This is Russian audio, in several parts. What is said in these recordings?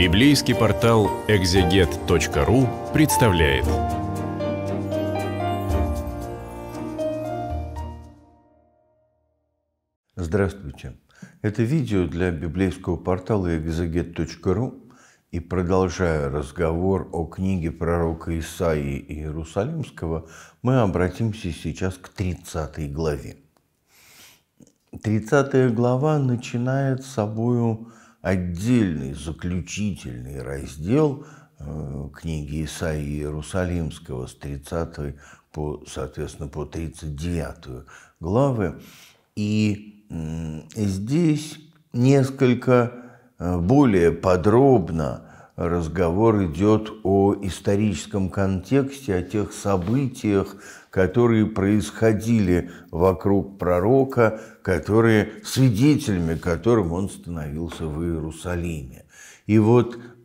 Библейский портал экзегет.ру представляет. Здравствуйте. Это видео для библейского портала экзегет.ру и продолжая разговор о книге пророка Исаии Иерусалимского, мы обратимся сейчас к 30 главе. 30 глава начинает собою отдельный заключительный раздел э, книги Исаии Иерусалимского с 30 по, соответственно, по 39 главы. И здесь несколько э, более подробно разговор идет о историческом контексте, о тех событиях, которые происходили вокруг пророка, которые свидетелями которым он становился в Иерусалиме. И вот 30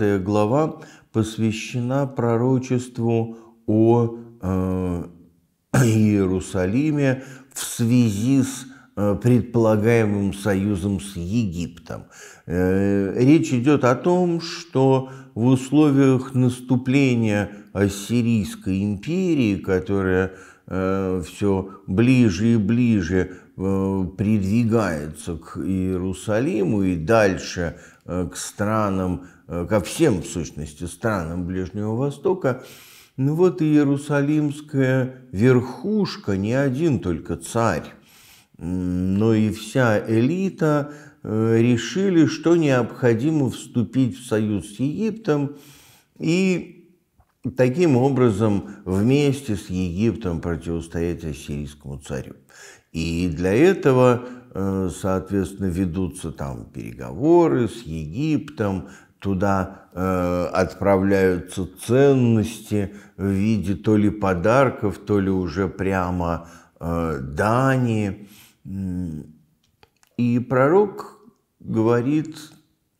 э, глава посвящена пророчеству о э, Иерусалиме в связи с э, предполагаемым союзом с Египтом. Э, речь идет о том, что в условиях наступления Ассирийской империи, которая э, все ближе и ближе э, придвигается к Иерусалиму и дальше к странам, ко всем, в сущности, странам Ближнего Востока, ну вот иерусалимская верхушка, не один только царь, но и вся элита – Э, решили, что необходимо вступить в союз с Египтом и таким образом вместе с Египтом противостоять ассирийскому царю. И для этого, э, соответственно, ведутся там переговоры с Египтом, туда э, отправляются ценности в виде то ли подарков, то ли уже прямо дани. И пророк говорит,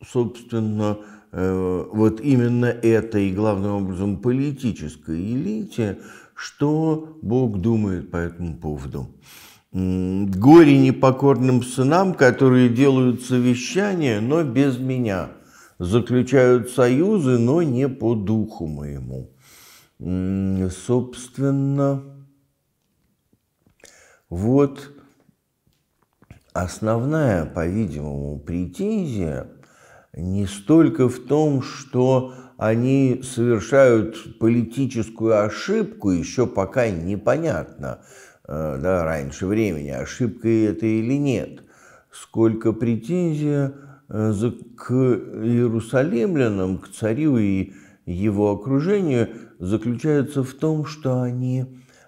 собственно, э, вот именно это и главным образом, политической элите, что Бог думает по этому поводу. «Горе непокорным сынам, которые делают совещания, но без меня, заключают союзы, но не по духу моему». Собственно, вот Основная, по-видимому, претензия не столько в том, что они совершают политическую ошибку, еще пока непонятно, э, да, раньше времени, ошибка это или нет, сколько претензия э, к иерусалимлянам, к царю и его окружению заключается в том, что они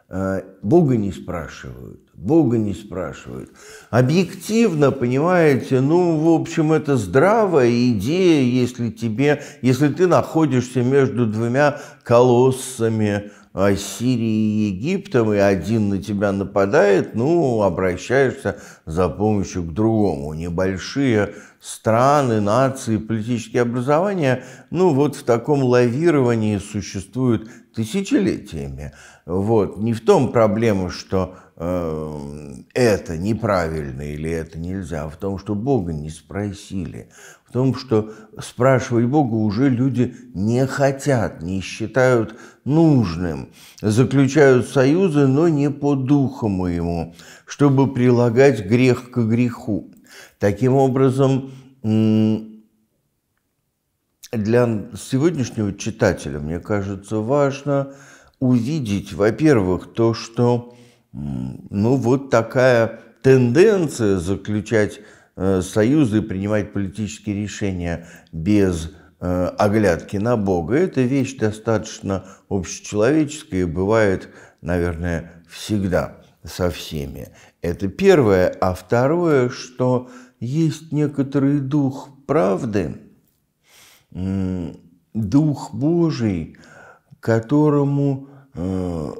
э, Бога не спрашивают, Бога не спрашивают. Объективно, понимаете, ну, в общем, это здравая идея, если тебе, если ты находишься между двумя колоссами а, Сирии и Египтом, и один на тебя нападает, ну, обращаешься за помощью к другому. Небольшие страны, нации, политические образования, ну, вот в таком лавировании существуют тысячелетиями. Вот. Не в том проблема, что э, это неправильно или это нельзя, а в том, что Бога не спросили. В том, что спрашивать Бога уже люди не хотят, не считают нужным. Заключают союзы, но не по духу моему, чтобы прилагать грех к греху. Таким образом, для сегодняшнего читателя, мне кажется, важно – увидеть, во-первых, то, что ну, вот такая тенденция заключать э, союзы и принимать политические решения без э, оглядки на Бога, это вещь достаточно общечеловеческая и бывает, наверное, всегда со всеми. Это первое. А второе, что есть некоторый дух правды, дух Божий, которому Э,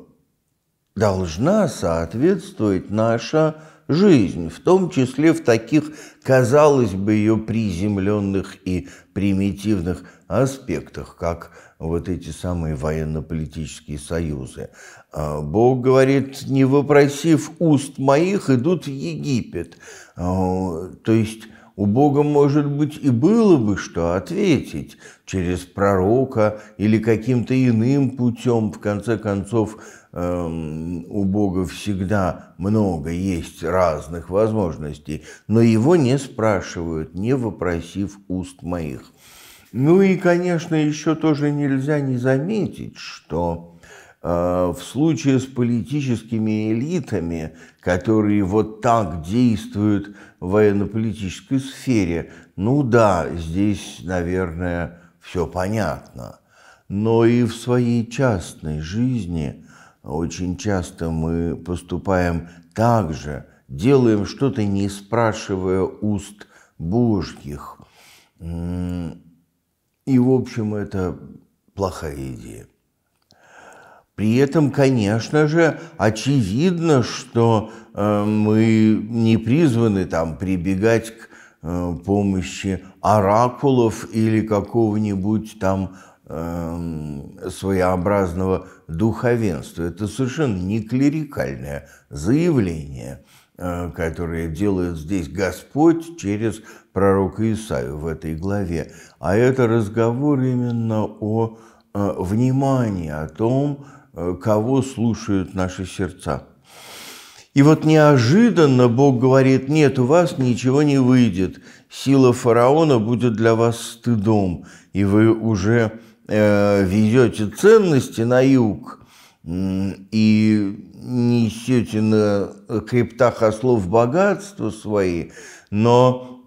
должна соответствовать наша жизнь, в том числе в таких, казалось бы, ее приземленных и примитивных аспектах, как вот эти самые военно-политические союзы. Э, Бог говорит, не вопросив уст моих, идут в Египет. Э, то есть у Бога, может быть, и было бы что ответить через пророка или каким-то иным путем. В конце концов, эм, у Бога всегда много есть разных возможностей, но его не спрашивают, не вопросив уст моих. Ну и, конечно, еще тоже нельзя не заметить, что Э, в случае с политическими элитами, которые вот так действуют в военно-политической сфере, ну да, здесь, наверное, все понятно. Но и в своей частной жизни очень часто мы поступаем так же, делаем что-то, не спрашивая уст Божьих. И, в общем, это плохая идея. При этом, конечно же, очевидно, что э, мы не призваны там прибегать к э, помощи оракулов или какого-нибудь там эм, своеобразного духовенства. Это совершенно не клерикальное заявление, э, которое делает здесь Господь через пророка Исаию в этой главе. А это разговор именно о внимании, о том, Э, кого слушают наши сердца. И вот неожиданно Бог говорит, нет, у вас ничего не выйдет, сила фараона будет для вас стыдом, и вы уже э, везете ценности на юг и несете на крептах ослов богатство свои, но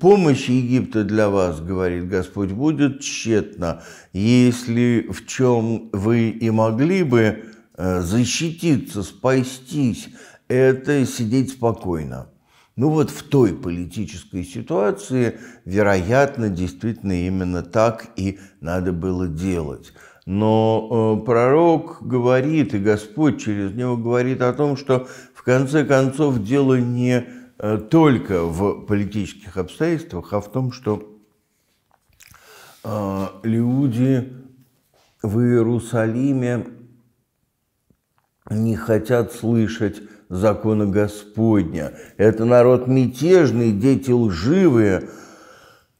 Помощь Египта для вас, говорит Господь, будет тщетна, если в чем вы и могли бы э, защититься, спастись, это сидеть спокойно. Ну вот в той политической ситуации, вероятно, действительно именно так и надо было делать. Но э, пророк говорит, и Господь через него говорит о том, что в конце концов дело не Э, только в политических обстоятельствах, а в том, что э, люди в Иерусалиме не хотят слышать закона Господня. Это народ мятежный, дети лживые –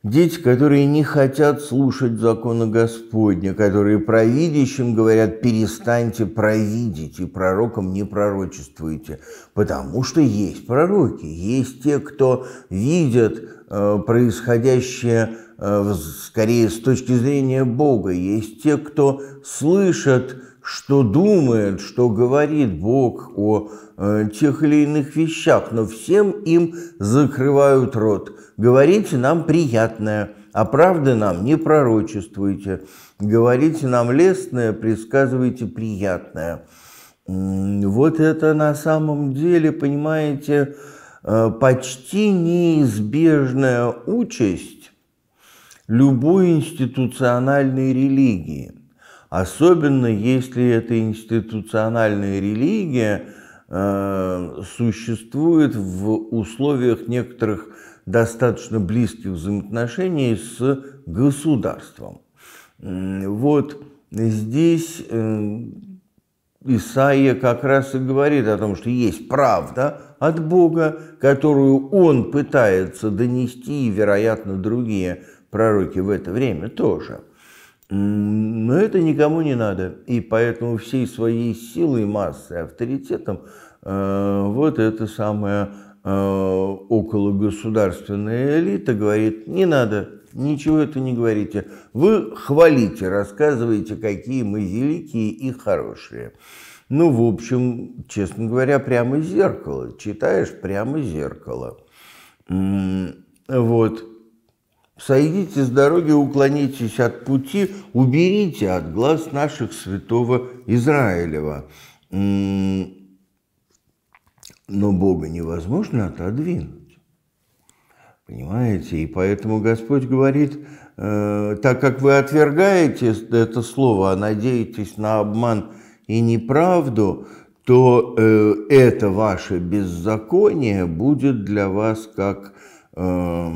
Дети, которые не хотят слушать законы Господня, которые провидящим говорят, перестаньте провидеть, и пророкам не пророчествуйте. Потому что есть пророки, есть те, кто видят э, происходящее э, скорее с точки зрения Бога, есть те, кто слышат что думает, что говорит Бог о э, тех или иных вещах, но всем им закрывают рот. Говорите нам приятное, а правды нам не пророчествуйте. Говорите нам лестное, предсказывайте приятное. Вот это на самом деле, понимаете, э, почти неизбежная участь любой институциональной религии. Особенно если эта институциональная религия э, существует в условиях некоторых достаточно близких взаимоотношений с государством. Вот здесь э, Исаия как раз и говорит о том, что есть правда от Бога, которую он пытается донести, и, вероятно, другие пророки в это время тоже – но это никому не надо. И поэтому всей своей силой, массой, авторитетом э, вот эта самая э, окологосударственная элита говорит, не надо, ничего это не говорите. Вы хвалите, рассказываете, какие мы великие и хорошие. Ну, в общем, честно говоря, прямо зеркало. Читаешь прямо зеркало. Вот. Сойдите с дороги, уклонитесь от пути, уберите от глаз наших святого Израилева. Но Бога невозможно отодвинуть. Понимаете? И поэтому Господь говорит, э, так как вы отвергаете это слово, а надеетесь на обман и неправду, то э, это ваше беззаконие будет для вас как э,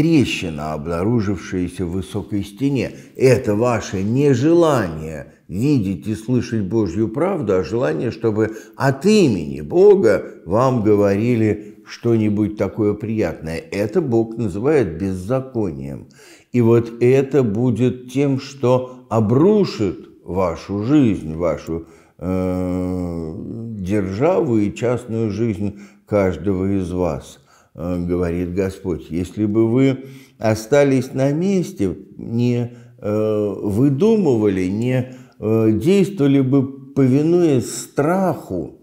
трещина, обнаружившаяся в высокой стене. Это ваше нежелание видеть и слышать Божью правду, а желание, чтобы от имени Бога вам говорили что-нибудь такое приятное. Это Бог называет беззаконием. И вот это будет тем, что обрушит вашу жизнь, вашу э, державу и частную жизнь каждого из вас. Э, говорит Господь. Если бы вы остались на месте, не э, выдумывали, не э, действовали бы, повинуясь страху,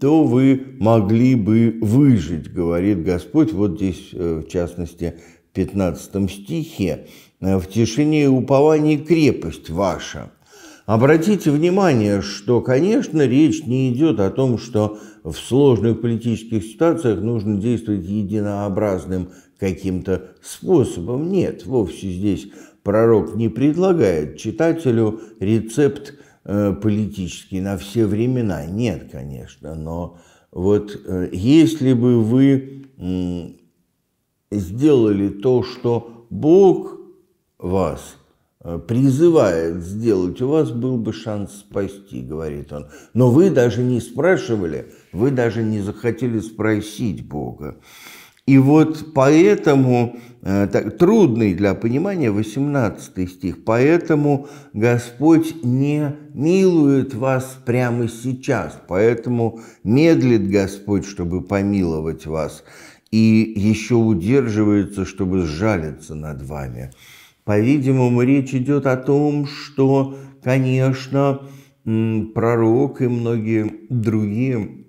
то вы могли бы выжить, говорит Господь. Вот здесь, в частности, в 15 стихе. «В тишине и уповании крепость ваша». Обратите внимание, что, конечно, речь не идет о том, что в сложных политических ситуациях нужно действовать единообразным каким-то способом. Нет, вовсе здесь пророк не предлагает читателю рецепт э, политический на все времена. Нет, конечно, но вот э, если бы вы сделали то, что Бог вас – Э, призывает сделать, у вас был бы шанс спасти, говорит он. Но вы даже не спрашивали, вы даже не захотели спросить Бога. И вот поэтому, э, так, трудный для понимания 18 стих, поэтому Господь не милует вас прямо сейчас, поэтому медлит Господь, чтобы помиловать вас, и еще удерживается, чтобы сжалиться над вами. По-видимому, речь идет о том, что, конечно, пророк и многие другие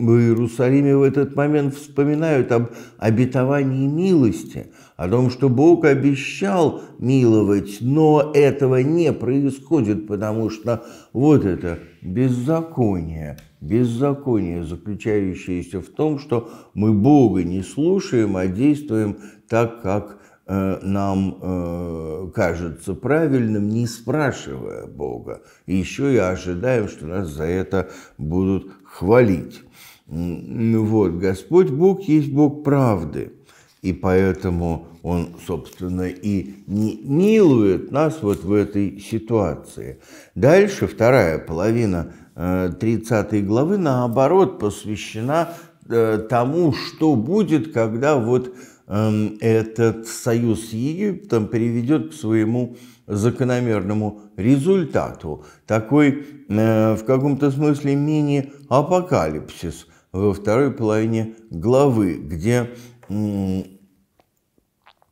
в Иерусалиме в этот момент вспоминают об обетовании милости, о том, что Бог обещал миловать, но этого не происходит, потому что вот это беззаконие, беззаконие, заключающееся в том, что мы Бога не слушаем, а действуем так, как Э, нам э, кажется правильным, не спрашивая Бога. И еще и ожидаем, что нас за это будут хвалить. Ну вот, Господь Бог есть Бог правды. И поэтому Он, собственно, и не милует нас вот в этой ситуации. Дальше вторая половина 30 э, главы, наоборот, посвящена тому, что будет, когда вот Эм, этот союз с Египтом приведет к своему закономерному результату. Такой, э, в каком-то смысле, мини-апокалипсис во второй половине главы, где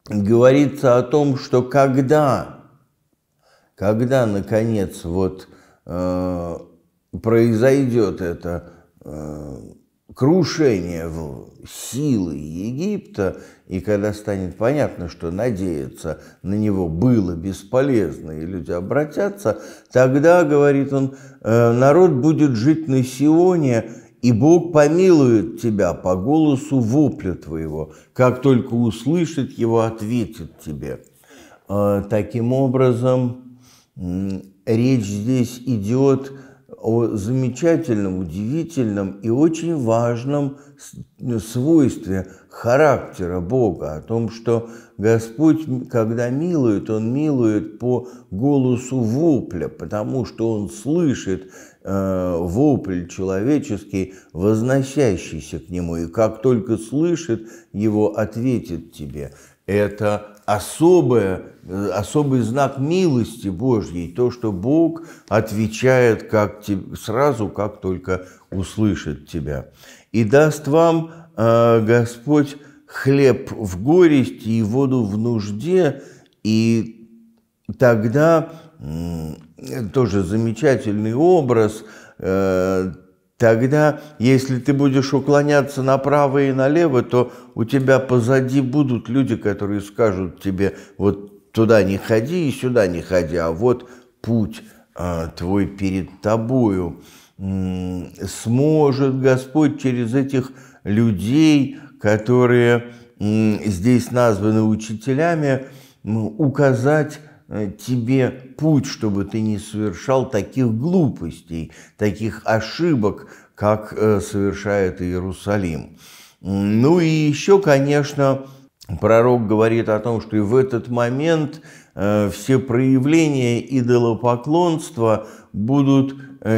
говорится о том, что когда, когда, наконец, вот э, произойдет это э, крушение силы Египта и когда станет понятно, что надеяться на него было бесполезно, и люди обратятся, тогда, говорит он, э, народ будет жить на Сионе, и Бог помилует тебя по голосу вопля твоего. Как только услышит его, ответит тебе. Э, таким образом, речь здесь идет о замечательном, удивительном и очень важном э, свойстве характера Бога, о том, что Господь, когда милует, Он милует по голосу вопля, потому что Он слышит э, вопль человеческий, возносящийся к Нему, и как только слышит его, ответит тебе это особое, особый знак милости Божьей, то, что Бог отвечает как сразу, как только услышит тебя. «И даст вам э, Господь хлеб в горести и воду в нужде, и тогда э, тоже замечательный образ э, – Тогда, если ты будешь уклоняться направо и налево, то у тебя позади будут люди, которые скажут тебе, вот туда не ходи и сюда не ходи, а вот путь а, твой перед тобою. сможет Господь через этих людей, которые здесь названы учителями, указать Э, тебе путь, чтобы ты не совершал таких глупостей, таких ошибок, как э, совершает Иерусалим. Ну и еще, конечно, пророк говорит о том, что и в этот момент э, все проявления идолопоклонства будут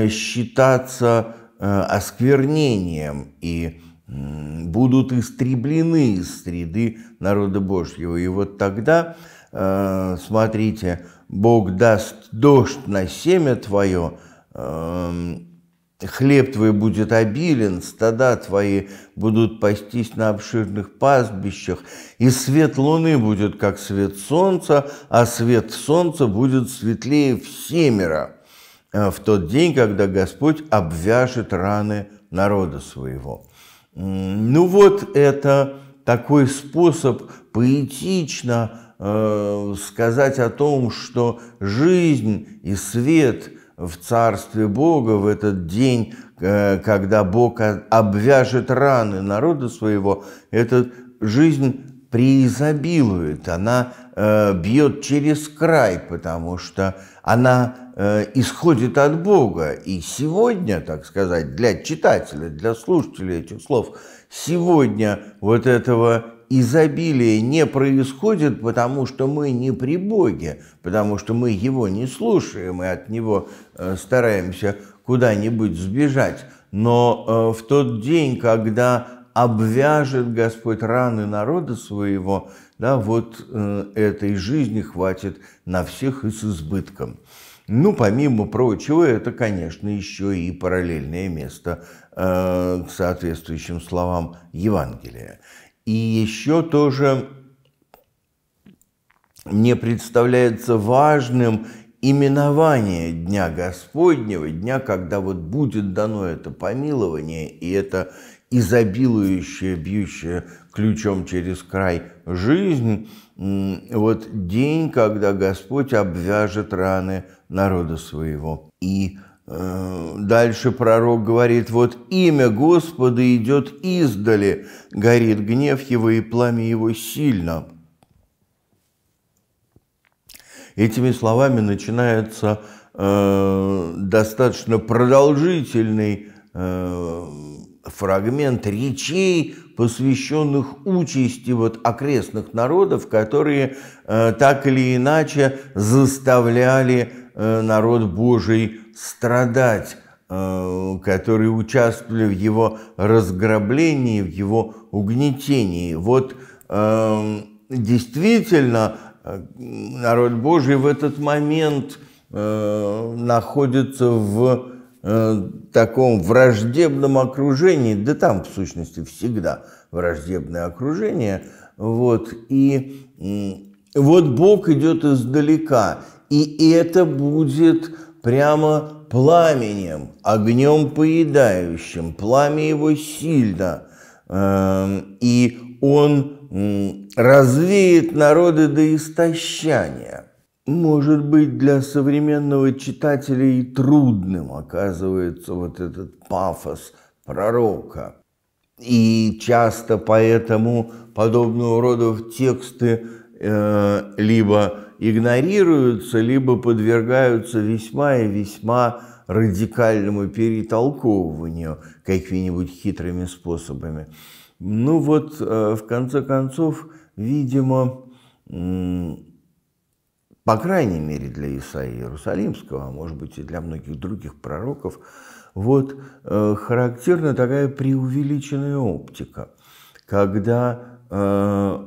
считаться осквернением и будут истреблены из среды народа Божьего. И вот тогда Э, смотрите, Бог даст дождь на семя твое, эм, хлеб твой будет обилен, стада твои будут пастись на обширных пастбищах, и свет луны будет, как свет солнца, а свет солнца будет светлее всемира э, в тот день, когда Господь обвяжет раны народа своего». Ну вот это такой способ поэтично Э, сказать о том, что жизнь и свет в Царстве Бога в этот день, э, когда Бог обвяжет раны народа своего, эта жизнь преизобилует, она э, бьет через край, потому что она исходит от Бога. И сегодня, так сказать, для читателя, для слушателя этих слов, сегодня вот этого изобилие не происходит, потому что мы не при Боге, потому что мы Его не слушаем и от Него э, стараемся куда-нибудь сбежать. Но э, в тот день, когда обвяжет Господь раны народа своего, да, вот э, этой жизни хватит на всех и с избытком. Ну, помимо прочего, это, конечно, еще и параллельное место к соответствующим словам Евангелия. И еще тоже мне представляется важным именование Дня Господнего, дня, когда вот будет дано это помилование и это изобилующее, бьющее ключом через край жизнь, вот день, когда Господь обвяжет раны народа своего. И Э, дальше пророк говорит, вот имя Господа идет издали, горит гнев его и пламя его сильно. Этими словами начинается э, достаточно продолжительный э, фрагмент речей, посвященных участи вот окрестных народов, которые э, так или иначе заставляли э, народ Божий страдать, э, которые участвовали в его разграблении, в его угнетении. Вот эм, действительно э, народ Божий в этот момент э, находится в таком враждебном окружении, да там в сущности всегда враждебное окружение, вот, и вот Бог идет издалека, и это будет прямо пламенем, огнем поедающим. Пламя его сильно, эм, и он развеет народы до истощания. Может быть, для современного читателя и трудным оказывается вот этот пафос пророка. И часто поэтому подобного рода тексты э, либо игнорируются, либо подвергаются весьма и весьма радикальному перетолковыванию какими-нибудь хитрыми способами. Ну вот, э, в конце концов, видимо, по крайней мере для Исаии Иерусалимского, а может быть и для многих других пророков, вот э, характерна такая преувеличенная оптика, когда э,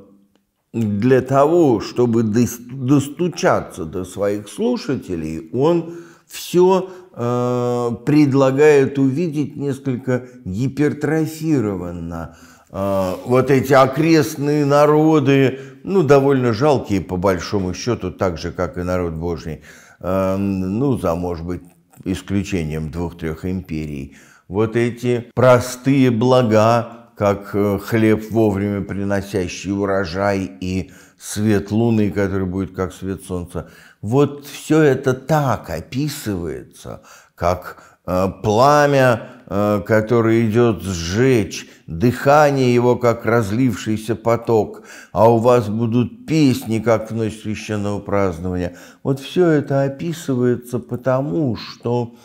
для того, чтобы достучаться до своих слушателей, он все э, предлагает увидеть несколько гипертрофированно. Э, вот эти окрестные народы, ну, довольно жалкие по большому счету, так же, как и народ Божий, э, ну, за, может быть, исключением двух-трех империй. Вот эти простые блага, как э, хлеб, вовремя приносящий урожай, и свет луны, который будет как свет солнца. Вот все это так описывается, как э, пламя, э, которое идет сжечь, дыхание его, как разлившийся поток, а у вас будут песни, как в ночь священного празднования. Вот все это описывается потому, что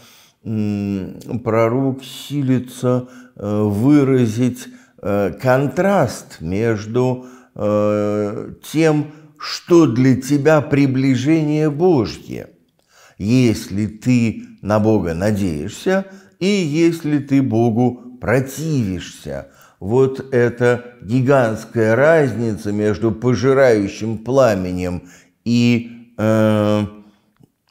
пророк силится выразить Э, контраст между э, тем, что для тебя приближение Божье, если ты на Бога надеешься и если ты Богу противишься. Вот эта гигантская разница между пожирающим пламенем и э,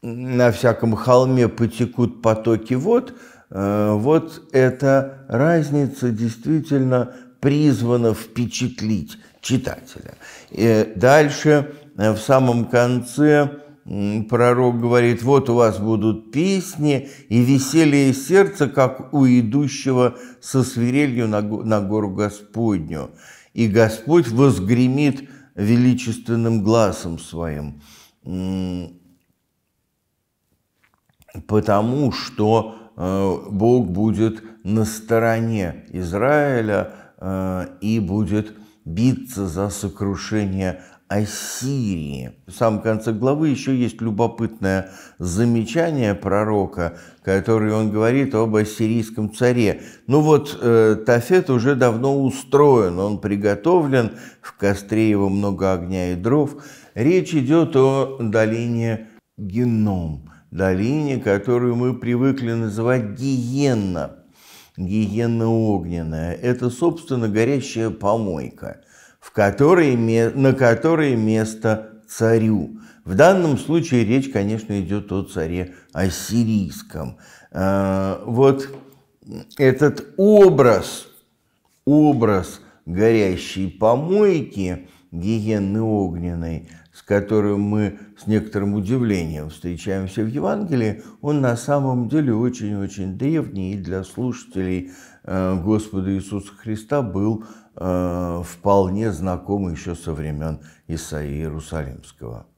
на всяком холме потекут потоки вод – Э, вот эта разница действительно призвана впечатлить читателя. И э, дальше, э, в самом конце, пророк говорит, вот у вас будут песни и веселье сердца, как у идущего со свирелью на гору Господню. И Господь возгремит величественным глазом своим, потому что Э, Бог будет на стороне Израиля э, и будет биться за сокрушение Ассирии. В самом конце главы еще есть любопытное замечание пророка, который он говорит об ассирийском царе. Ну вот, э, Тафет уже давно устроен, он приготовлен, в костре его много огня и дров. Речь идет о долине Геном долине, которую мы привыкли называть гиенна, гиенна огненная. Это, собственно, горящая помойка, в которой, на которой место царю. В данном случае речь, конечно, идет о царе ассирийском. А, вот этот образ, образ горящей помойки, гиенны огненной – с которым мы с некоторым удивлением встречаемся в Евангелии, он на самом деле очень-очень древний и для слушателей э, Господа Иисуса Христа был э, вполне знаком еще со времен Исаии Иерусалимского.